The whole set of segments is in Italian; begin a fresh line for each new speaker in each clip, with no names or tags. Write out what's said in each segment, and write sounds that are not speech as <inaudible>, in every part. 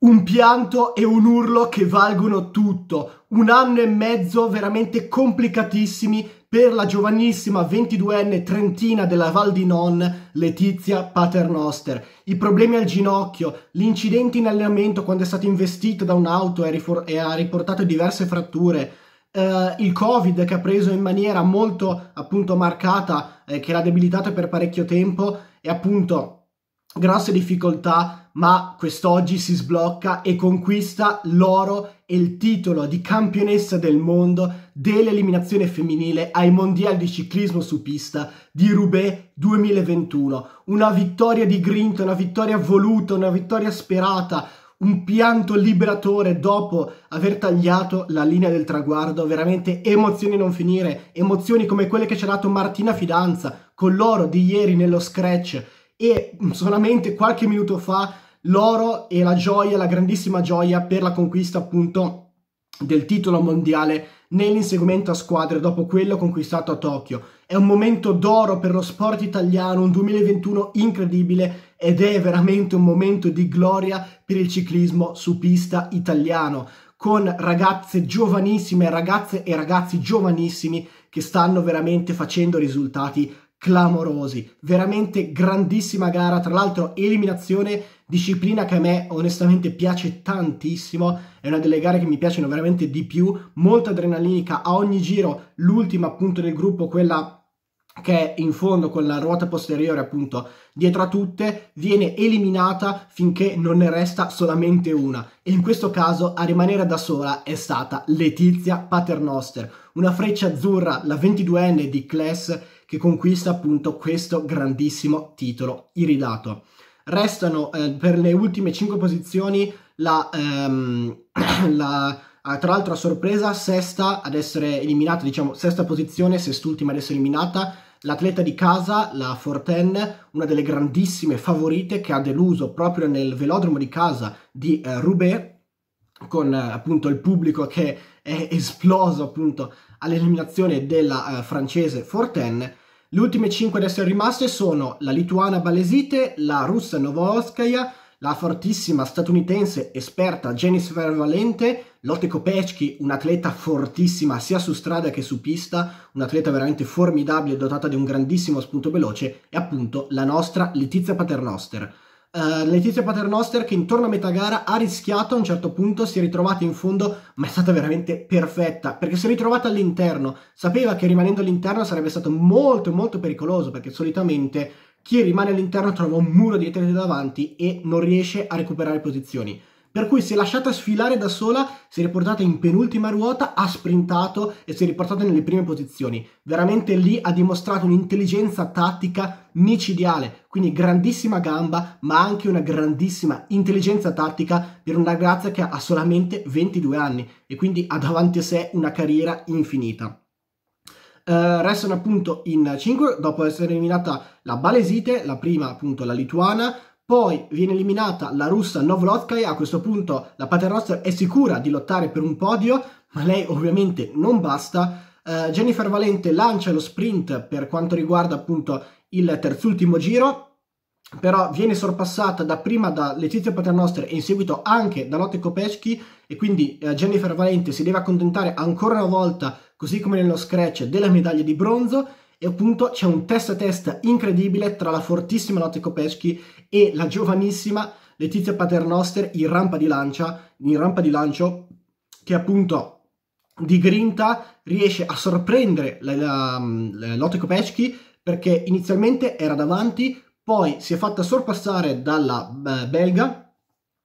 Un pianto e un urlo che valgono tutto. Un anno e mezzo veramente complicatissimi per la giovanissima 22enne trentina della Val di Non, Letizia Paternoster. I problemi al ginocchio, l'incidente in allenamento quando è stata investita da un'auto e, e ha riportato diverse fratture, Uh, il covid che ha preso in maniera molto appunto marcata eh, che l'ha debilitata per parecchio tempo e appunto grosse difficoltà, ma quest'oggi si sblocca e conquista l'oro e il titolo di campionessa del mondo dell'eliminazione femminile ai mondiali di ciclismo su pista di Roubaix 2021. Una vittoria di grinta, una vittoria voluta, una vittoria sperata, un pianto liberatore dopo aver tagliato la linea del traguardo, veramente emozioni non finire, emozioni come quelle che ci ha dato Martina Fidanza con l'oro di ieri nello scratch e solamente qualche minuto fa l'oro e la gioia, la grandissima gioia per la conquista appunto del titolo mondiale nell'inseguimento a squadre dopo quello conquistato a Tokyo. È un momento d'oro per lo sport italiano, un 2021 incredibile ed è veramente un momento di gloria per il ciclismo su pista italiano, con ragazze giovanissime, ragazze e ragazzi giovanissimi che stanno veramente facendo risultati clamorosi, veramente grandissima gara, tra l'altro eliminazione, disciplina che a me onestamente piace tantissimo, è una delle gare che mi piacciono veramente di più, molto adrenalinica a ogni giro, l'ultima appunto del gruppo, quella che è in fondo con la ruota posteriore appunto dietro a tutte, viene eliminata finché non ne resta solamente una. E in questo caso a rimanere da sola è stata Letizia Paternoster, una freccia azzurra, la 22enne di Class, che conquista appunto questo grandissimo titolo iridato. Restano eh, per le ultime 5 posizioni la, ehm, <clears throat> la eh, tra l'altro a sorpresa sesta ad essere eliminata, diciamo sesta posizione, sest'ultima ad essere eliminata, l'atleta di casa, la Forten, una delle grandissime favorite che ha deluso proprio nel velodromo di casa di eh, Roubaix, con eh, appunto il pubblico che è esploso appunto all'eliminazione della eh, francese Forten. Le ultime 5 ad essere rimaste sono la lituana Balesite, la russa Novoskaya, la fortissima statunitense esperta Jennifer Valente, Lotte Kopecki, un'atleta fortissima sia su strada che su pista, un'atleta veramente formidabile dotata di un grandissimo spunto veloce, e appunto la nostra Letizia Paternoster. Uh, Letizia Paternoster che intorno a metà gara ha rischiato a un certo punto, si è ritrovata in fondo, ma è stata veramente perfetta, perché si è ritrovata all'interno, sapeva che rimanendo all'interno sarebbe stato molto molto pericoloso, perché solitamente chi rimane all'interno trova un muro di eterni davanti e non riesce a recuperare posizioni. Per cui si è lasciata sfilare da sola, si è riportata in penultima ruota, ha sprintato e si è riportata nelle prime posizioni. Veramente lì ha dimostrato un'intelligenza tattica micidiale, quindi grandissima gamba, ma anche una grandissima intelligenza tattica per una ragazza che ha solamente 22 anni e quindi ha davanti a sé una carriera infinita. Eh, restano appunto in 5 dopo essere eliminata la Balesite, la prima appunto la lituana, poi viene eliminata la russa Novlotskaya, a questo punto la Paternoster è sicura di lottare per un podio, ma lei ovviamente non basta. Eh, Jennifer Valente lancia lo sprint per quanto riguarda appunto il terzultimo giro, però viene sorpassata dapprima da Letizia Paternoster e in seguito anche da Lotte Kopecki e quindi eh, Jennifer Valente si deve accontentare ancora una volta così come nello scratch della medaglia di bronzo e appunto c'è un test a testa incredibile tra la fortissima Lotte Kopeschi e la giovanissima Letizia Paternoster in rampa di lancia, in rampa di lancio che appunto di grinta riesce a sorprendere la, la, la Lotte Kopeschi perché inizialmente era davanti, poi si è fatta sorpassare dalla eh, belga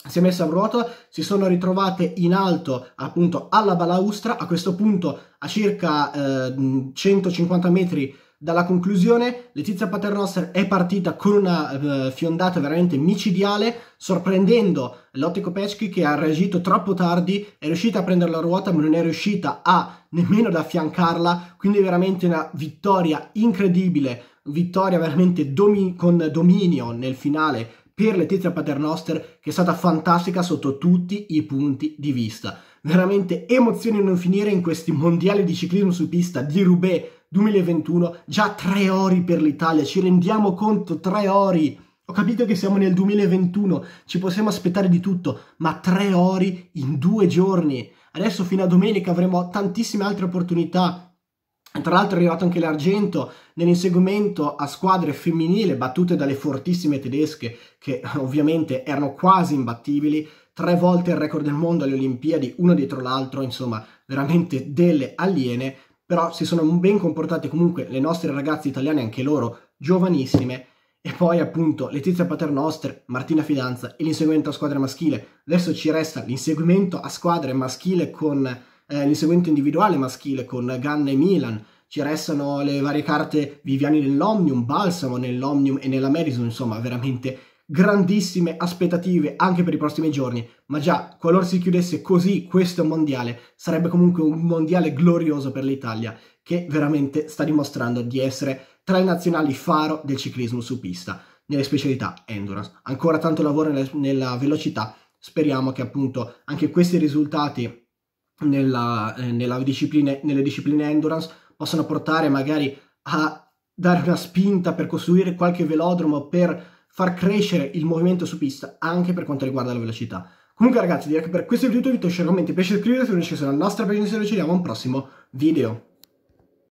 si è messa a ruota, si sono ritrovate in alto appunto alla balaustra, a questo punto a circa eh, 150 metri dalla conclusione, Letizia Paternoster è partita con una eh, fiondata veramente micidiale, sorprendendo l'ottico Kopecki che ha reagito troppo tardi, è riuscita a prendere la ruota ma non è riuscita a nemmeno ad affiancarla, quindi veramente una vittoria incredibile, vittoria veramente domi- con dominio nel finale per Letizia Paternoster che è stata fantastica sotto tutti i punti di vista. Veramente emozioni a non finire in questi mondiali di ciclismo su pista di Roubaix 2021, già tre ori per l'Italia, ci rendiamo conto, tre ori. Ho capito che siamo nel 2021, ci possiamo aspettare di tutto, ma tre ori in due giorni. Adesso fino a domenica avremo tantissime altre opportunità tra l'altro è arrivato anche l'argento nell'inseguimento a squadre femminile battute dalle fortissime tedesche che ovviamente erano quasi imbattibili, tre volte il record del mondo alle Olimpiadi, una dietro l'altro, insomma veramente delle aliene, però si sono ben comportate comunque le nostre ragazze italiane, anche loro giovanissime, e poi appunto Letizia Paternoster, Martina Fidanza e l'inseguimento a squadre maschile. Adesso ci resta l'inseguimento a squadre maschile con eh, l'inseguente individuale maschile con Ganna e Milan, ci restano le varie carte Viviani nell'Omnium, Balsamo nell'Omnium e nella Madison, insomma veramente grandissime aspettative anche per i prossimi giorni, ma già qualora si chiudesse così questo mondiale sarebbe comunque un mondiale glorioso per l'Italia che veramente sta dimostrando di essere tra i nazionali faro del ciclismo su pista, nelle specialità endurance. Ancora tanto lavoro nella velocità, speriamo che appunto anche questi risultati nella, eh, nella discipline, nelle discipline endurance possono portare magari a dare una spinta per costruire qualche velodromo per far crescere il movimento su pista anche per quanto riguarda la velocità. Comunque ragazzi direi che per questo video è tutto, vi lascio un commento, piace iscrivervi, se non ci sono alla nostra pagina se ci vediamo a un prossimo video.